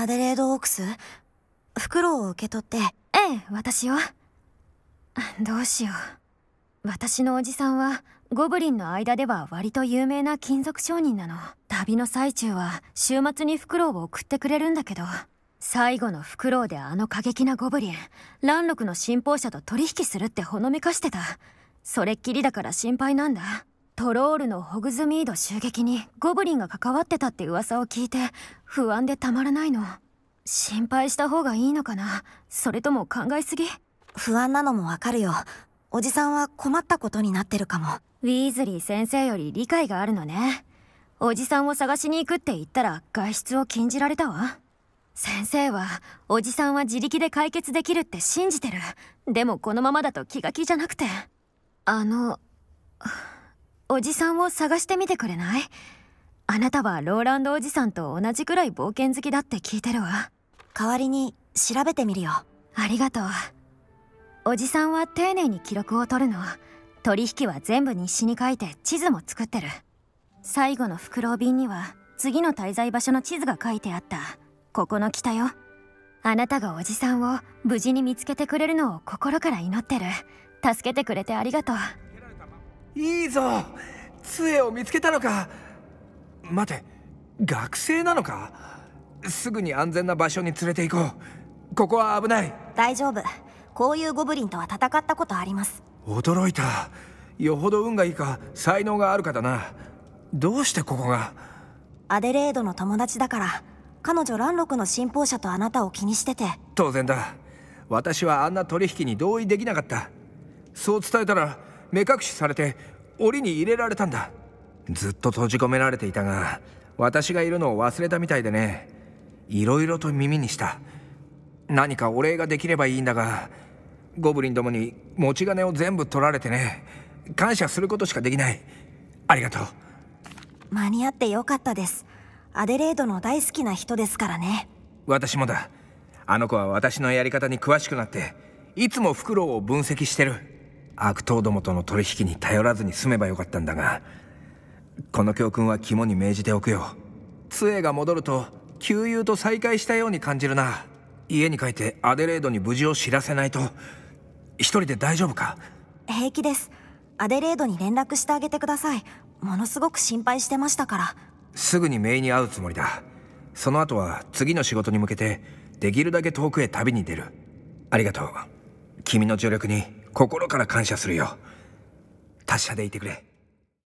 アデレードオークス袋を受け取って。ええ、私よ。どうしよう。私のおじさんは、ゴブリンの間では割と有名な金属商人なの。旅の最中は、週末に袋を送ってくれるんだけど、最後のフクロウであの過激なゴブリン、蘭禄の信奉者と取引するってほのめかしてた。それっきりだから心配なんだ。トロールのホグズミード襲撃にゴブリンが関わってたって噂を聞いて不安でたまらないの心配した方がいいのかなそれとも考えすぎ不安なのもわかるよおじさんは困ったことになってるかもウィーズリー先生より理解があるのねおじさんを探しに行くって言ったら外出を禁じられたわ先生はおじさんは自力で解決できるって信じてるでもこのままだと気が気じゃなくてあのおじさんを探してみてくれないあなたはローランドおじさんと同じくらい冒険好きだって聞いてるわ代わりに調べてみるよありがとうおじさんは丁寧に記録を取るの取引は全部日誌に書いて地図も作ってる最後の袋瓶には次の滞在場所の地図が書いてあったここの北よあなたがおじさんを無事に見つけてくれるのを心から祈ってる助けてくれてありがとういいぞ杖を見つけたのか待て学生なのかすぐに安全な場所に連れて行こうここは危ない大丈夫こういうゴブリンとは戦ったことあります驚いたよほど運がいいか才能があるかだなどうしてここがアデレードの友達だから彼女蘭クの信奉者とあなたを気にしてて当然だ私はあんな取引に同意できなかったそう伝えたら目隠しされて檻に入れられたんだずっと閉じ込められていたが私がいるのを忘れたみたいでねいろいろと耳にした何かお礼ができればいいんだがゴブリンどもに持ち金を全部取られてね感謝することしかできないありがとう間に合ってよかったですアデレードの大好きな人ですからね私もだあの子は私のやり方に詳しくなっていつもフクロウを分析してる悪党どもとの取引に頼らずに済めばよかったんだがこの教訓は肝に銘じておくよ杖が戻ると旧友と再会したように感じるな家に帰ってアデレードに無事を知らせないと一人で大丈夫か平気ですアデレードに連絡してあげてくださいものすごく心配してましたからすぐに姪に会うつもりだその後は次の仕事に向けてできるだけ遠くへ旅に出るありがとう君の助力に心から感謝するよ達者でいてくれ